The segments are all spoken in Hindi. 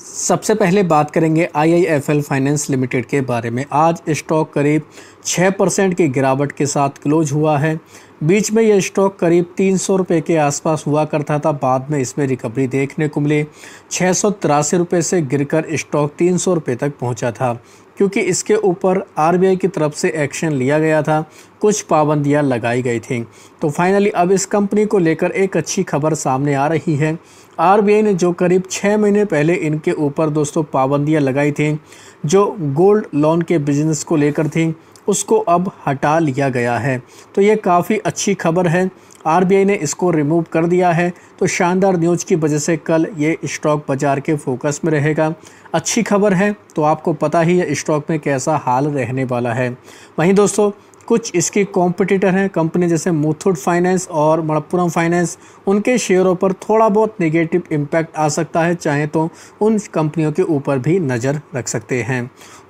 सबसे पहले बात करेंगे आईआईएफएल फाइनेंस लिमिटेड के बारे में आज स्टॉक करीब 6 परसेंट की गिरावट के साथ क्लोज हुआ है बीच में यह स्टॉक करीब तीन सौ रुपये के आसपास हुआ करता था बाद में इसमें रिकवरी देखने को मिली छः सौ तिरासी रुपये से गिरकर स्टॉक तीन सौ रुपये तक पहुंचा था क्योंकि इसके ऊपर आर की तरफ से एक्शन लिया गया था कुछ पाबंदियां लगाई गई थीं तो फाइनली अब इस कंपनी को लेकर एक अच्छी खबर सामने आ रही है आरबीआई ने जो करीब छः महीने पहले इनके ऊपर दोस्तों पाबंदियां लगाई थी जो गोल्ड लोन के बिजनेस को लेकर थी उसको अब हटा लिया गया है तो ये काफ़ी अच्छी खबर है आरबीआई ने इसको रिमूव कर दिया है तो शानदार न्यूज़ की वजह से कल ये स्टॉक बाज़ार के फोकस में रहेगा अच्छी खबर है तो आपको पता ही है स्टॉक में कैसा हाल रहने वाला है वहीं दोस्तों कुछ इसके कॉम्पिटिटर हैं कंपनी जैसे मुथूट फाइनेंस और मणप्पुरम फाइनेंस उनके शेयरों पर थोड़ा बहुत नेगेटिव इम्पैक्ट आ सकता है चाहे तो उन कंपनियों के ऊपर भी नज़र रख सकते हैं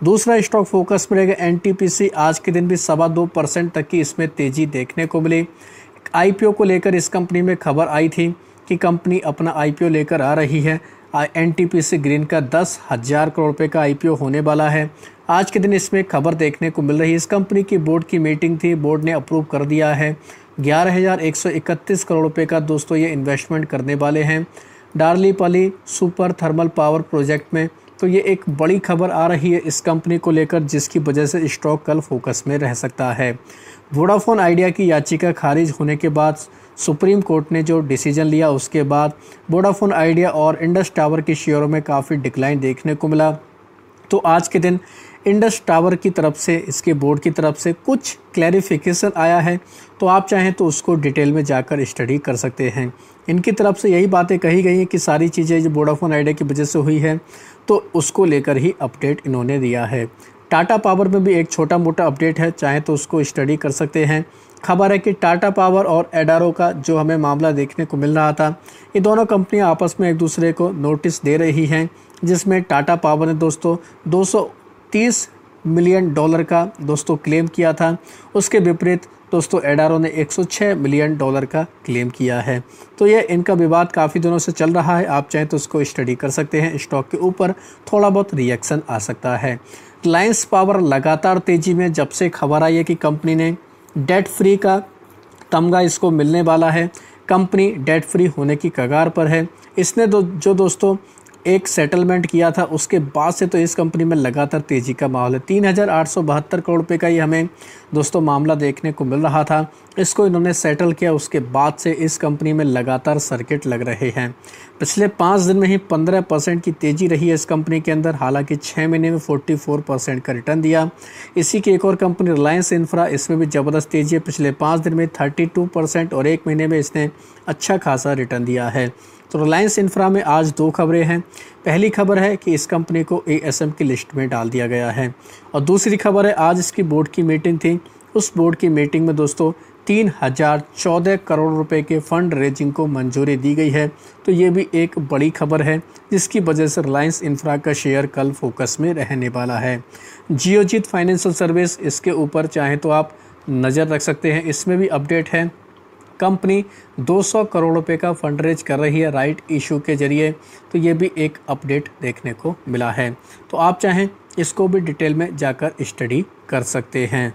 दूसरा स्टॉक फोकस में रहेगा एन आज के दिन भी सवा दो परसेंट तक की इसमें तेज़ी देखने को मिली आई को लेकर इस कंपनी में खबर आई थी कि कंपनी अपना आईपीओ लेकर आ रही है एनटीपीसी ग्रीन का दस हज़ार करोड़ रुपये का आईपीओ होने वाला है आज के दिन इसमें खबर देखने को मिल रही है इस कंपनी की बोर्ड की मीटिंग थी बोर्ड ने अप्रूव कर दिया है ग्यारह हज़ार एक सौ इकतीस करोड़ रुपये का दोस्तों ये इन्वेस्टमेंट करने वाले हैं डार्ली पली सुपर थर्मल पावर प्रोजेक्ट में तो ये एक बड़ी खबर आ रही है इस कंपनी को लेकर जिसकी वजह से स्टॉक कल फोकस में रह सकता है वोडाफोन आइडिया की याचिका खारिज होने के बाद सुप्रीम कोर्ट ने जो डिसीजन लिया उसके बाद वोडाफोन आइडिया और इंडस टावर के शेयरों में काफ़ी डिक्लाइन देखने को मिला तो आज के दिन इंडस टावर की तरफ से इसके बोर्ड की तरफ से कुछ क्लैरिफिकेशन आया है तो आप चाहें तो उसको डिटेल में जाकर स्टडी कर सकते हैं इनकी तरफ से यही बातें कही गई हैं कि सारी चीज़ें जो वोडाफोन आइडिया की वजह से हुई है तो उसको लेकर ही अपडेट इन्होंने दिया है टाटा पावर में भी एक छोटा मोटा अपडेट है चाहे तो उसको स्टडी कर सकते हैं खबर है कि टाटा पावर और एडारो का जो हमें मामला देखने को मिल रहा था ये दोनों कंपनियां आपस में एक दूसरे को नोटिस दे रही हैं जिसमें टाटा पावर ने दोस्तों 230 मिलियन डॉलर का दोस्तों क्लेम किया था उसके विपरीत दोस्तों एडारो ने 106 मिलियन डॉलर का क्लेम किया है तो ये इनका विवाद काफ़ी दिनों से चल रहा है आप चाहें तो उसको स्टडी कर सकते हैं स्टॉक के ऊपर थोड़ा बहुत रिएक्शन आ सकता है रिलायंस पावर लगातार तेज़ी में जब से खबर आई है कि कंपनी ने डेट फ्री का तमगा इसको मिलने वाला है कंपनी डेट फ्री होने की कगार पर है इसने दो जो दोस्तों एक सेटलमेंट किया था उसके बाद से तो इस कंपनी में लगातार तेज़ी का माहौल है तीन हज़ार आठ सौ बहत्तर करोड़ रुपये का ये हमें दोस्तों मामला देखने को मिल रहा था इसको इन्होंने सेटल किया उसके बाद से इस कंपनी में लगातार सर्किट लग रहे हैं पिछले पाँच दिन में ही पंद्रह परसेंट की तेज़ी रही है इस कंपनी के अंदर हालांकि छः महीने में फोर्टी फोर परसेंट का रिटर्न दिया इसी की एक और कंपनी रिलायंस इंफ्रा इसमें भी ज़बरदस्त तेज़ी है पिछले पाँच दिन में थर्टी टू परसेंट और एक महीने में इसने अच्छा खासा रिटर्न दिया है तो रिलायंस इंफ्रा में आज दो खबरें हैं पहली खबर है कि इस कंपनी को ए की लिस्ट में डाल दिया गया है और दूसरी खबर है आज इसकी बोर्ड की मीटिंग थी उस बोर्ड की मीटिंग में दोस्तों तीन हज़ार चौदह करोड़ रुपए के फंड रेजिंग को मंजूरी दी गई है तो ये भी एक बड़ी खबर है जिसकी वजह से रिलायंस इंफ्रा का शेयर कल फोकस में रहने वाला है जियोजीत फाइनेंशियल सर्विस इसके ऊपर चाहें तो आप नज़र रख सकते हैं इसमें भी अपडेट है कंपनी 200 करोड़ रुपए का फंड रेज कर रही है राइट इशू के जरिए तो ये भी एक अपडेट देखने को मिला है तो आप चाहें इसको भी डिटेल में जाकर स्टडी कर सकते हैं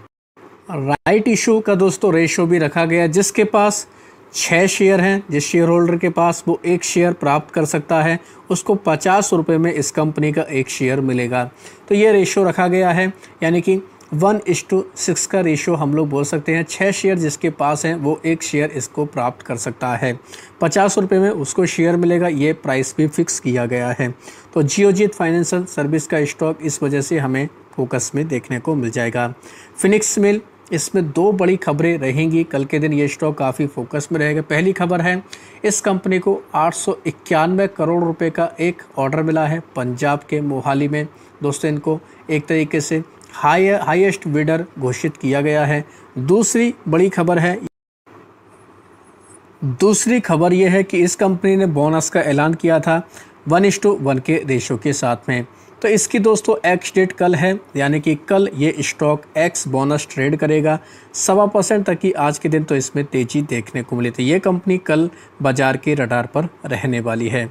राइट इशू का दोस्तों रेशो भी रखा गया जिसके पास छः शेयर हैं जिस शेयर होल्डर के पास वो एक शेयर प्राप्त कर सकता है उसको पचास रुपये में इस कंपनी का एक शेयर मिलेगा तो ये रेशो रखा गया है यानी कि वन इस टू सिक्स का रेशो हम लोग बोल सकते हैं छः शेयर जिसके पास हैं वो एक शेयर इसको प्राप्त कर सकता है पचास रुपये में उसको शेयर मिलेगा ये प्राइस भी फिक्स किया गया है तो जियोजीत फाइनेंशियल सर्विस का स्टॉक इस वजह से हमें फोकस में देखने को मिल जाएगा फिनिक्स मिल इसमें दो बड़ी खबरें रहेंगी कल के दिन ये स्टॉक काफ़ी फोकस में रहेगा पहली खबर है इस कंपनी को आठ करोड़ रुपये का एक ऑर्डर मिला है पंजाब के मोहाली में दोस्तों इनको एक तरीके से हाई हाईएस्ट विडर घोषित किया गया है दूसरी बड़ी खबर है दूसरी खबर यह है कि इस कंपनी ने बोनस का ऐलान किया था वन इश टू वन के रेशो के साथ में तो इसकी दोस्तों एक्स डेट कल है यानी कि कल ये स्टॉक एक्स बोनस ट्रेड करेगा सवा परसेंट तक की आज के दिन तो इसमें तेज़ी देखने को मिली थी ये कंपनी कल बाजार के रडार पर रहने वाली है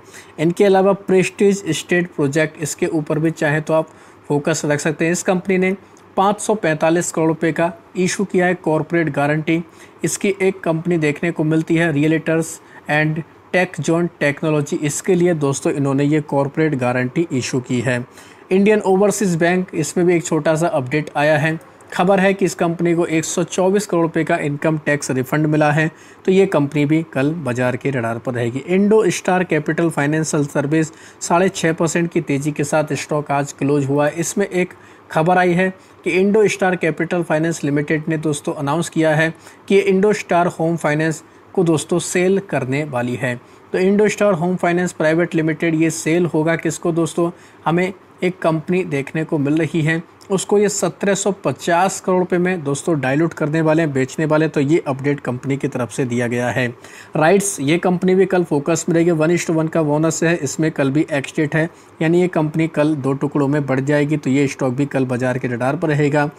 इनके अलावा प्रेस्टीज स्टेट प्रोजेक्ट इसके ऊपर भी चाहे तो आप फोकस रख सकते हैं इस कंपनी ने 545 करोड़ रुपए का इशू किया है कॉरपोरेट गारंटी इसकी एक कंपनी देखने को मिलती है realtors and tech zone technology इसके लिए दोस्तों इन्होंने ये कॉरपोरेट गारंटी इशू की है इंडियन ओवरसीज़ बैंक इसमें भी एक छोटा सा अपडेट आया है खबर है कि इस कंपनी को 124 करोड़ रुपए का इनकम टैक्स रिफंड मिला है तो ये कंपनी भी कल बाजार के रडार पर रहेगी Indo Star Capital financial service साढ़े छः परसेंट की तेज़ी के साथ स्टॉक आज क्लोज हुआ है इसमें एक खबर आई है कि Indo Star Capital finance limited ने दोस्तों अनाउंस किया है कि इंडो स्टार होम फाइनेंस को दोस्तों सेल करने वाली है तो Indo Star home finance private limited ये सेल होगा किसको दोस्तों हमें एक कंपनी देखने को मिल रही है उसको ये 1750 करोड़ रुपये में दोस्तों डाइल्यूट करने वाले हैं बेचने वाले तो ये अपडेट कंपनी की तरफ से दिया गया है राइट्स ये कंपनी भी कल फोकस में रहेगी वन इश्ट वन का बोनस है इसमें कल भी एक्सडेट है यानी ये कंपनी कल दो टुकड़ों में बढ़ जाएगी तो ये स्टॉक भी कल बाजार के रडार पर रहेगा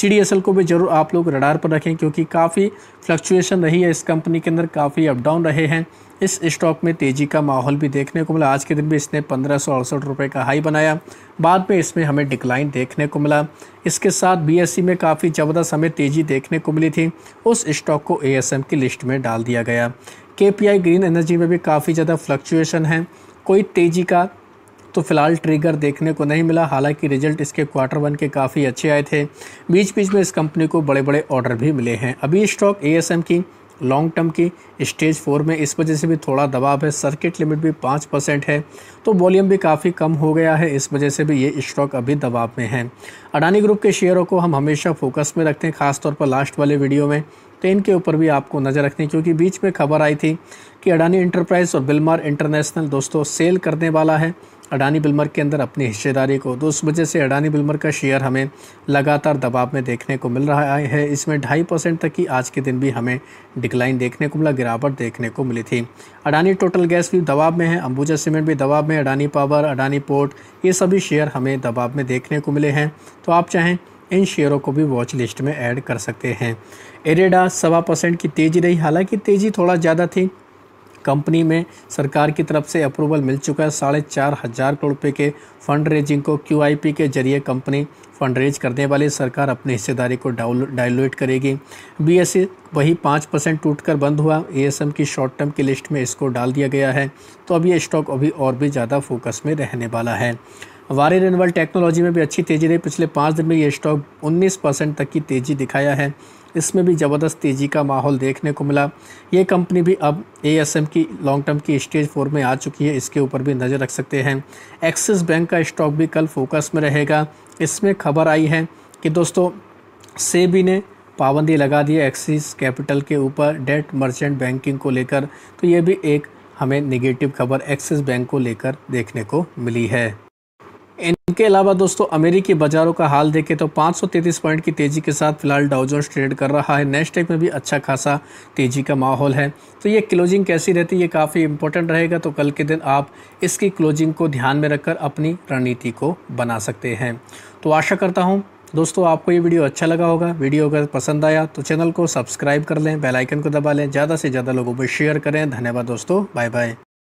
सी को भी ज़रूर आप लोग रडार पर रखें क्योंकि काफ़ी फ्लक्चुएशन रही है इस कंपनी के अंदर काफ़ी अपडाउन रहे हैं इस स्टॉक में तेज़ी का माहौल भी देखने को मिला आज के दिन भी इसने पंद्रह सौ अड़सठ रुपये का हाई बनाया बाद में इसमें हमें डिक्लाइन देखने को मिला इसके साथ बीएससी e में काफ़ी ज़बरदस्त हमें तेज़ी देखने को मिली थी उस स्टॉक को एएसएम की लिस्ट में डाल दिया गया केपीआई ग्रीन एनर्जी में भी काफ़ी ज़्यादा फ्लक्चुएशन है कोई तेज़ी का तो फिलहाल ट्रिगर देखने को नहीं मिला हालांकि रिजल्ट इसके क्वार्टर वन के काफ़ी अच्छे आए थे बीच बीच में इस कंपनी को बड़े बड़े ऑर्डर भी मिले हैं अभी स्टॉक एएसएम की लॉन्ग टर्म की स्टेज फोर में इस वजह से भी थोड़ा दबाव है सर्किट लिमिट भी पाँच परसेंट है तो वॉल्यूम भी काफ़ी कम हो गया है इस वजह से भी ये स्टॉक अभी दबाव में है अडानी ग्रुप के शेयरों को हम हमेशा फोकस में रखते हैं खासतौर पर लास्ट वाले वीडियो में तो इनके ऊपर भी आपको नज़र रखनी क्योंकि बीच में खबर आई थी कि अडानी इंटरप्राइज और बिलमार इंटरनेशनल दोस्तों सेल करने वाला है अडानी बिलमर के अंदर अपनी हिस्सेदारी को तो उस वजह से अडानी बिलमर का शेयर हमें लगातार दबाव में देखने को मिल रहा है इसमें ढाई परसेंट तक की आज के दिन भी हमें डिक्लाइन देखने को मिला गिरावट देखने को मिली थी अडानी टोटल गैस भी दबाव में है अंबुजा सीमेंट भी दबाव में अडानी पावर अडानी पोर्ट ये सभी शेयर हमें दबाव में देखने को मिले हैं तो आप चाहें इन शेयरों को भी वॉच लिस्ट में ऐड कर सकते हैं एरेडा सवा परसेंट की तेज़ी रही हालांकि तेज़ी थोड़ा ज़्यादा थी कंपनी में सरकार की तरफ से अप्रूवल मिल चुका है साढ़े चार हज़ार करोड़ रुपये के फंड रेजिंग को क्यू के जरिए कंपनी फंड रेज करने वाली सरकार अपनी हिस्सेदारी को डाइल्यूट करेगी बी एस वही पाँच परसेंट टूट कर बंद हुआ ए की शॉर्ट टर्म की लिस्ट में इसको डाल दिया गया है तो अब ये स्टॉक अभी और भी ज़्यादा फोकस में रहने वाला है वारे रिनवल टेक्नोलॉजी में भी अच्छी तेज़ी रही पिछले पाँच दिन में ये स्टॉक 19 परसेंट तक की तेज़ी दिखाया है इसमें भी ज़बरदस्त तेज़ी का माहौल देखने को मिला ये कंपनी भी अब ए की लॉन्ग टर्म की स्टेज फोर में आ चुकी है इसके ऊपर भी नज़र रख सकते हैं एक्सिस बैंक का स्टॉक भी कल फोकस में रहेगा इसमें खबर आई है कि दोस्तों सेबी ने पाबंदी लगा दी है एक्सिस कैपिटल के ऊपर डेट मर्चेंट बैंकिंग को लेकर तो ये भी एक हमें निगेटिव खबर एक्सिस बैंक को लेकर देखने को मिली है इनके अलावा दोस्तों अमेरिकी बाजारों का हाल देखें तो 533 पॉइंट की तेज़ी के साथ फिलहाल डाउजोन्स ट्रेड कर रहा है नेस्टेक में भी अच्छा खासा तेज़ी का माहौल है तो ये क्लोजिंग कैसी रहती है ये काफ़ी इंपॉर्टेंट रहेगा तो कल के दिन आप इसकी क्लोजिंग को ध्यान में रखकर अपनी रणनीति को बना सकते हैं तो आशा करता हूँ दोस्तों आपको ये वीडियो अच्छा लगा होगा वीडियो अगर पसंद आया तो चैनल को सब्सक्राइब कर लें बेलाइकन को दबा लें ज़्यादा से ज़्यादा लोगों पर शेयर करें धन्यवाद दोस्तों बाय बाय